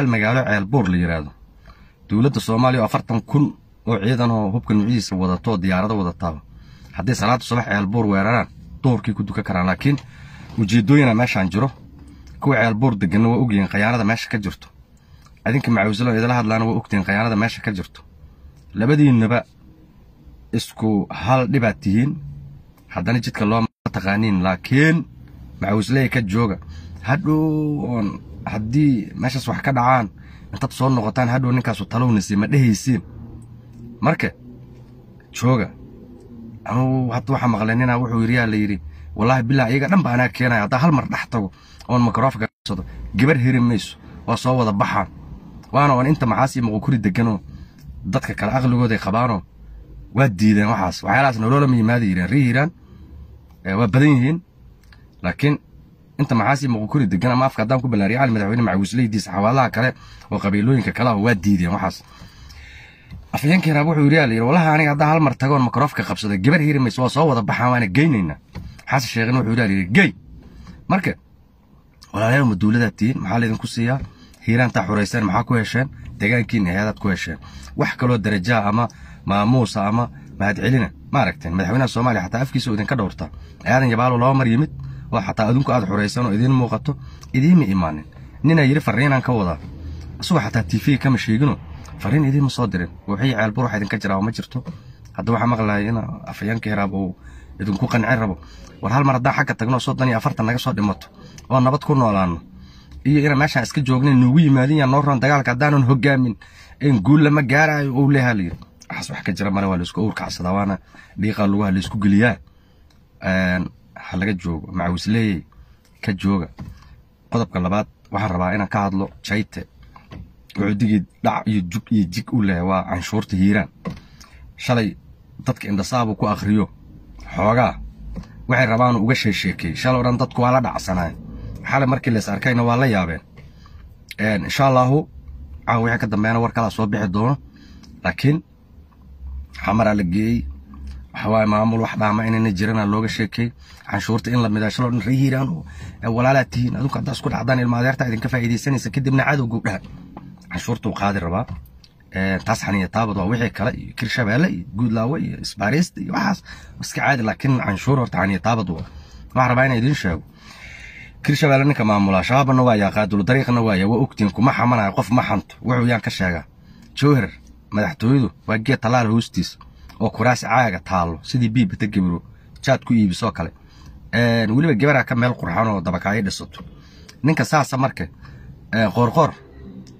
hal magaalo ceelboor la yiraahdo dowladda soomaaliya oo afartan kun oo ciidanoo hubka nuucihiisa wadato diyaarado wadataaba hadday salaada subax ceelboor weeraraan doorkii ku dukan karaan laakiin ujeeddooyina meeshaan jiro kuwa ceelbuur deganna waa ogyihiin khayaanada meesha ka jirto adinka macawislo idala hadlaana waa ogtihiin khayaanada meesha ka jirto labadiinnaba isku hal dhibaad tihiin haddana jidka looma taqaaniin laakiin macawisley ka jooga hadhow oon haddii meeshaas wax ka dhacaan intaad soo noqotaan hadhow ninkaasu talownaysa ma dhehaysiin marka jooga anugu hadda waxaa maqlay ninaa wuxuu yidhi yaa la yidhi wallaahi bilaa iyaga dhan ba anaa keenaya haddaa hal mar dhex tago oon makroofka gabar heri mayso waa soo wada baxaan waana oon inta maxaasii muqukuri deganoo dadka kale aqligooday qabaanoo waa diideen waxaas waxyaalahaas noloolama yimaada yireen ri yiraan waa badan yihiin laakiin inta maxaasi muqukuri degana maafka haddaan ku ballaariyay madaxweyne macawisleydiisa xawaalaha kale oo qabiilooyinka kalaha waa diideen waxaas afhayeenkii raab wuxuu yidhi alayidhi walaha aniga haddaan hal mar tagoon makroofka qabsada gabar hiri mayso waa soo wada baxaan waana geynaynaa xasan sheekhin wuxuu yidhi alayidhi gey marka walaalayaal maduuladaa tihiin maxaa laydinku siiyaa hiiraantaa xurayseen maxaa ku hesheen deegaankiina heedaad ku hesheen wax kaloo darajaa ama maamuusa ama mahadcelina ma aragteen madaxweynaha soomaaliya xataa afkiisa oo idinka dhowrtaa aadan yabaalo laba mar yimid oo xataa adunku aad xuraysan oo idiin muuqato idiima imaanin ninaa yidhi farriinaan ka wadaa isagoo xataa tiifiga kama sheegino farriin idiinma soo dirin wuxii ceelbur wax idinka jiraa oo ma jirto hadda waxaa maqlaya in afayeenka heraab uu idinku qancin rabo war hal mar haddaan xagga tagno soddon iyo afartan naga soo dhimato oo nabad ku noolaano iyo inaan meeshaan iska joognayn noogu yimaadin yaa noo roon dagaalka haddaanan hogaamin in guul lama gaaraayo ou leehaa la waxaas wax ka jira male waa laysku owr waana dhiiqaa lugaha laysku geliyaa laga joogo macawsleeyey ka jooga qodobka labaad waxaan rabaa inaan ka hadlo jayte wuxuudigii dhac iyo jug iyo jig u leh waa canshuurta hiiraan shalay dadka indhasaabuu ku akhriyo xoogaa waxay rabaanu uga sheesheekey shaloo dhan dadku waa la dhacsanaay xalay markii lays arkayna waa la yaabeen insha allaahu caawa wixii ka dambeena war kalaa soo bixi doono laakiin xamaraa la geeyey waxawaaye maamul wax dhaama inayna jirana looga sheekey canshuurta in la midaashalo dhan ree hiiraan tihiin adunku haddaa isku dhacdaan ilma idinka faa'iidaysanaysa kadibna cadowgow dhahan canshuurtuu qaadi rabaa taas xaniya taabad waa wixii kale iyo kirshabeelle iyo guudlaawe iyo isbaareysta iyo waxaas iska caadi laakiin canshuur horta xaniya taabad waa waxaa rabaa inaa idiin sheego kirshabeelle ninka maamulaa shabaabana waa yaaqaa duldariiqna waa waa ogtiin kuma xamanaya qof ma xanto wuxuu yaan ka sheegaa jowhar madaxtooyadu waa geed talaal hoostiisa oo kuraas caaga taalo sidii biibata gebro jaad ku iibisoo kale weliba gabaraa ka meel qurxan oo dabakaayo dhisato ninka saasa marka qoorqoor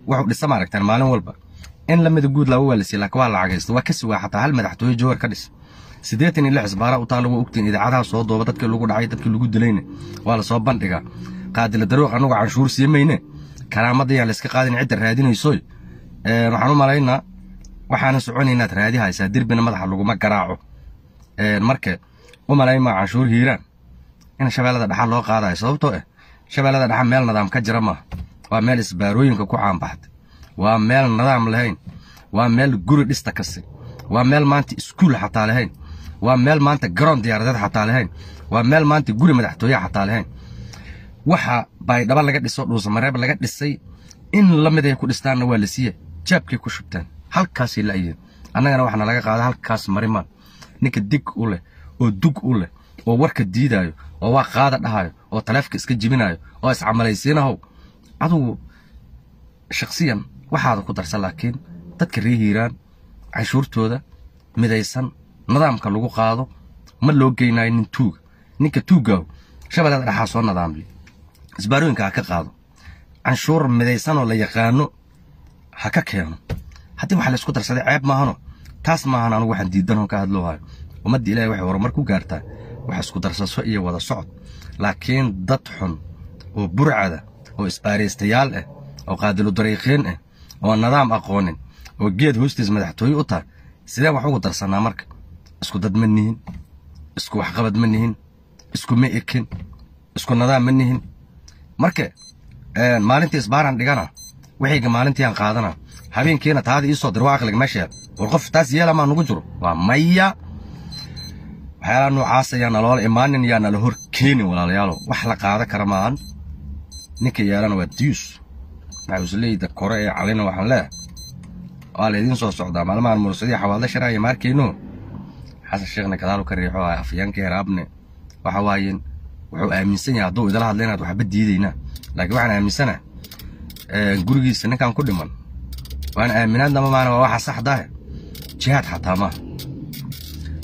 wuxuu dhisa maaragtaan maalin walba in lamida guud laba waa lasiiy laakiin waa lacagaysta waa xataa hal madaxtooye jowar ka dhis siddeetan iyo lix isbaara u taalla waa ogtiin idaacadaha soo dooba dadkii lagu dhacay dadkii lagu dilayne waa la soo bandhigaa qaadila daruuq annagu canshuur siimayne karaamadayaan layska qaadin cidda raadinaysoy waxaan u malaynaa waxaana socona inaad raadihaysaa derbina madaxa laguma garaaco marka u malaymaa canshuur hiiraan in shabeellada dhaxa loo qaadayo sababtoo ah shabeellada dhaxa meel nadaam ka jira maa waa meel isbaarooyinka ku caanbaxday waa meel nadaam lahayn waa meel guri dhista kasi waa meel maanta iskuul xataa lahayn waa meel maanta garoon diyaaradeed xataa lahayn waa meel maanta guri madaxtooyaha xataa lahayn waxa baydhaba laga dhiso dhuusamareeb laga dhisay in la mid ay ku dhistaanna waa la siiya jaabkay ku shubtaan halkaas layo annagana waxaa nalaga qaada halkaas marimaan ninka dig u leh oo dug u leh oo warka diidaayo oo waa qaada dhahayo oo taleefka iska jibinayo oo iscamalaysiinahow adugu shaksiyan waxaada ku darsan laakiin dadka ree hiiraan canshuurtooda midaysan nadaamka lagu qaado ma loo geynayo nin tuuga ninka tuugaahu shabadeeda dhaxaa soo nadaamli isbaarooyinka ha ka qaado canshuur midaysanoo la yaqaano ha ka keeno haddii wax laysku darsaday ceeb maahano taas maahan anugu waxaan diidanoo ka hadlohayo ummadda ilahay waxay horumar ku gaartaa wax isku darsaso iyo wada socod laakiin dad xun oo burcada oo isbaaraystayaal ah eh, oo qaadilu dariiqiin ah eh, oo nadaam aqoonin oo geed hoostiis madaxtooye u taha sidee wax ugu darsanaa marka isku dad ma nihin isku waxqabad ma nihin isku ma ekin isku nadaam ma nihin marka maalintii isbaaraan dhigana maalintii aan qaadana habeenkiina taada iisoo dir waaqliga ma sheeg war qof taas yeelamaa nugu jiro waa maya waxyaalaha noocaas ayaa naloola imaanin yaa nala hor keenin walaalayaalo wax la qaada kara maahan ninka yeelana waa dius maxuusleyda kore ee calina waxaan leehay waa laydiin soo socdaa maalmahan mursadii xawaalda sharaayo maarkeyno xasan sheekhna gadaalu ka riixo ah afyeenka eraabne waxa waayeen wuxuu aaminsan yahay hadduu idala hadla inaad waxba diidaynaa laakiin waxaan aaminsana eh, gurigiisa ninkan ku dhiman waan aaminaadna ma maana waa waxa saxdahe jihaad xataa maaha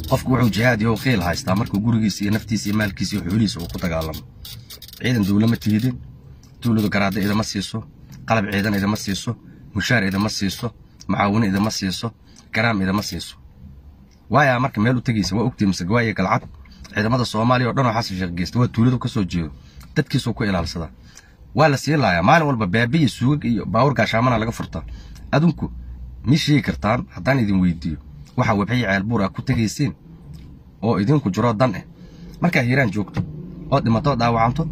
qofku wuxuu jihaad iyo qiil haystaa markuu gurigiisa iyo naftiisa iyo maalkiisa iyo xoolihiisa uu ku dagaalamo ciidan dawla tihidin dawladu garaada idama siiso qalab ciidan idama siiso mushaar idama siiso mucaawino idama siiso garaam idama siiso waayaa marka meel u tegaysa waa ogtay mise gawaaya galcad ciidamada soomaaliya oo dhan oo xasan sheekh geysta waa tuuladu ka jeedo dadkiisuu ku ilaalsadaa waa la sii laayaa maalin walba baabiya suugag iyo baawur gaashaamana laga furta adunku ma sheegi kartaan haddaan idin weydiiyo waxa webxiya ceelbuur a ku tegayseen oo idinku jiro dan eh markaa hiiraan joogto oo dhimato oo dhaawacanto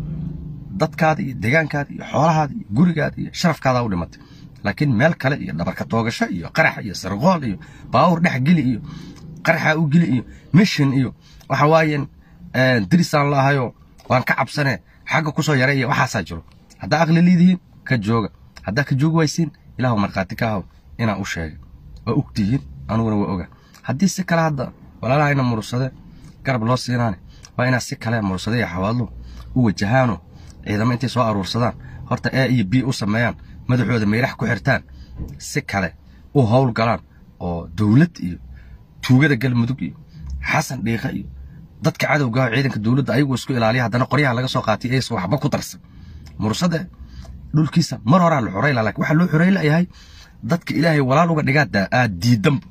dadkaada iyo deegaankaada iyo xoolahaada iyo gurigaada iyo sharafkaada u dhimatay laakiin meel kale iyo dhabarka toogasho iyo qarax iyo sarqool iyo baawur dhex geli iyo qaraxa u geli iyo mishin iyo waxa waayen dirisaan la ahayoo waan ka cabsanee xagga kusoo soo yaray iyo waxaasaa jiro haddaa aqli liidihiin ka jooga haddaa ka joogi waysiin ilaah markhaati ka haw inaa u sheega waa ogtihiin aniguna waa oga haddii si kale hadda walaalahayna murursade garab loo siinaane waa inaa si kale murursade iyo xawaadlu u wajahaano ciidamo intay soo aruursadaan horta e iyo b u sameeyaan madaxooda meydhax ku xirtaan si kale u howl galaan oo dowlad iyo tuugada galmudug iyo xasan dhiiqa iyo dadka cadowgaah ciidanka dowladda ayagu isku ilaaliya haddana qoryaha laga soo qaatay aysan waxba ku darsan mursade dhulkiisa mar horaa la xorayla laakin waxaa loo xoray layahay dadka ilaahay walaal uga dhigaa aad diidanba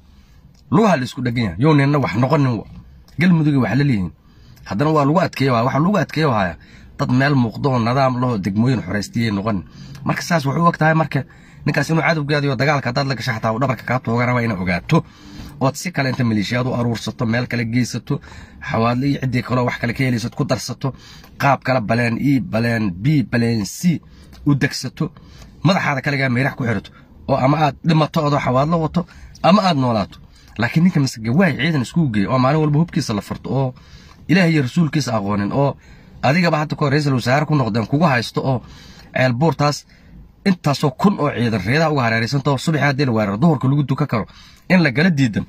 lugaha la dhegan yahay yow neenna wax noqonin galmuduga wax la leeyihin haddana waa lagu adkeeya waxaa lagu adkeeya haya dad meel muuqdo oo nadaam lahoo degmooyin xoraystiyay noqonin marka saas waxay u og marka ninkaas inuu cadowgaada iyo dagaalka haddaad la gasha xataa uu dhabarka kaa toogana waa ina ogaato ood si kale inta maleeshiyaad u aruursato meel kale geysato xawaadle iyo ciddii kaleo wax kale ka helaysad ku darsato qaab kale baleen e baleen b baleen c u degsato madaxaada kaligaa meerax ku xirato oo ama aad dhimato adoo xawaadlo wato ama aad noolaato laakiin ninka masgawaay ciidan iskuu geey oo maalin walba hubkiisa la farto oo ilaah iyo rasuulkiisa aqoonin oo adigaba hadda ra raisal wasaare ku noqdeen kugu haysto oo ceelbuurtaas intaasoo kun oo ciidan reedaha uga hareeraysantao subaxi haddii la weeraro duhurka lagu dukan karo in lagala diidan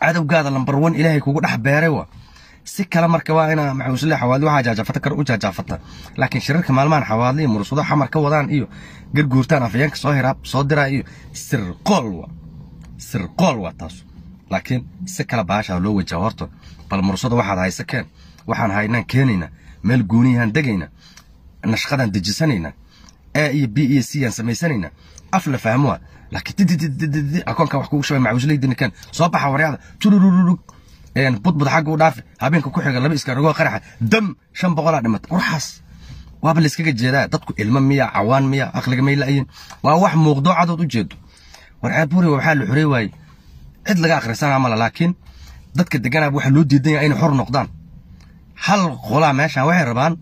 cadowgaada lambar wan ilaahay kugu dhex beeray wa si kale marka waa inaa maxuusle xawaadli waxaa jaajaafata kar u jaajaafata laakiin shirarka maalmahan xawaadli iyo mursudo xamar ka wadaan iyo garguurtaan afayeenka soo hiraa soo diraa iyo sirqool wa taas laakiin si kale baashaa loo wajaa horta bal mursado waxaad hayse waxaan haynaan keenayna meel gooniyahaan degayna nashqadaan dejisanayna a iyo b iyo c aan samaysanaynaa af la fahmoa laakiin akoonkan wax kugu shabay maxuusleydinikan soo baxa waryaada tururururug budbud xaggu dhaafe habeenka ku xiga laba iskaragoo qaraxa dam shan boqolaa dhimata waxaas waaba layskaga jeedaa dadku ilmo miya cawaan miya aqligamay la'yin waa wax muuqdoo cadood u jeedo warceeburi waxaa la xorey waaye cid laga akhrisanaa mala laakiin dadka deganaa waxaa loo diidan inay xor noqdaan hal qolaa meeshaan waxay rabaan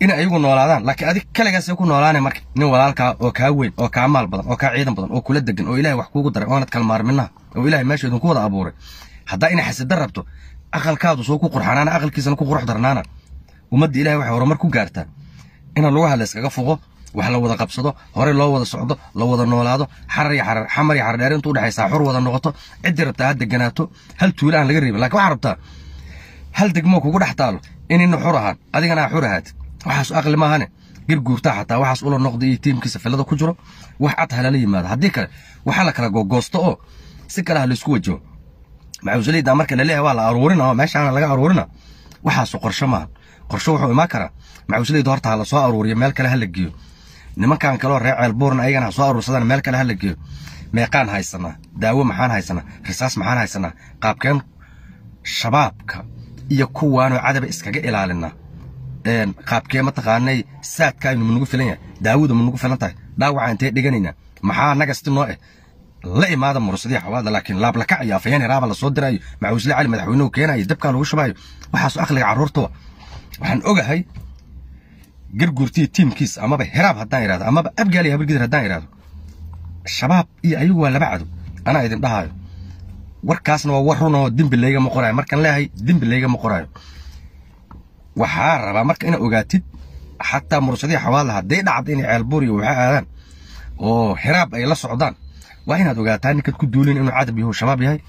inay iyagu noolaadaan laakiin adig kaligaasay ku noolaanay marka nin walaalkaa oo kaa weyn oo kaa maal badan oo kaa ciidan badan oo kula degan oo ilahay wax kuugu daray oonad kalmaarminaha oo ilahay meesha idinku wada abuuray haddaa inay xasida rabto aqalkaadu soo ku qurxanaana aqalkiisana ku qurux darnaana ummadda ilahay waxay horumar ku gaartaa ina lugaha la fuqo wax la wada qabsado horey loo wada socdo la wada noolaado xamar iyo xardheer intu udhexaysaa xor wada noqoto ciddii rabtaa ha deganaato hal tuula aan laga reebin lakin waxaa rabtaa hal degmoo kugu dhex taalo in xur ahaan adigana aa xur ahaad waxaas aqli maahane garguurtaa xataa waxaas ula noqda iyo tiimkiisa fillada ku jiro wax cad halala yimaado haddii kale waxaa la kala googoosto oo si kale laysku wajaho macuusaleyda marka laleeyahay waa la aruurina meeshaana laga aruurina waxaas qorsho maaha qorsho wuxuu imaan karaa macuusaleyda horta ha la aruuriyo meel kale ha la geeyo nimankan kaleo reer ceelbuurna ayagana ha soo aruursadaan meel kale ha geeyo meeqaan haysanaa daawo maxaan haysanaa risaas maxaan haysanaa qaabkeen shabaabka iyo kuwaanoo cadaba iskaga ilaalina qaabkee mataqaanay saadka aynu manugu filan yahay daawadu manugu filan tahay dhaawacaa intee dhiganaynaa maxaa nagasti noo eh la imaada mursadii xawaada laakiin laablaka ayaa afayeeniraaba lasoo diraayo maxawisle cali madaxweynuhu keenayo dabkaa lagu shubayo waxaasoo akhliga carruurtuwa waxaan ogahay garguurtiyo tiimkiis amaba heraab haddaan idhahdo amaba abgaal iyo haddaan idhahdo shabaab iyo ayagu waa laba cado anaa idin dhahaayo warkaasna waa war runoo dembi laygama qoraayo markaan leeyahay dembi laygama qoraayo waxaa rabaa marka inaad ogaatid xataa mursadii xawaadla hadday dhacda inay ceelbuur iyo waxa aadaan oo heraab ay la socdaan waa inaad ogaataa ninkaad ku duulin inuu cadab yahu shabaab yahay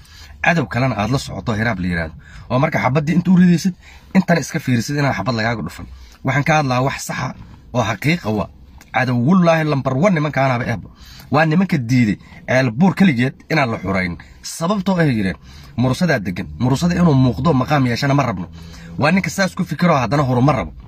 cadow kalena aad la socoto hiraab la yidhaahdo oo marka xabaddii inta u ridaysid intana iska fiirisid inaan xabad lagaaga dhufan waxaan ka hadlahaa wax saxa oo xaqiiqa wa cadowullaahi lambar wan nimankaanaaba ehba waa nimanka diiday eelbuur keligeed inaan la xurayn sababtoo ahy yidheen murusadaa degan murusada inuu muuqdo maqaam yeeshana ma rabno waa ninka saas ku fikiroo haddana horumar rabo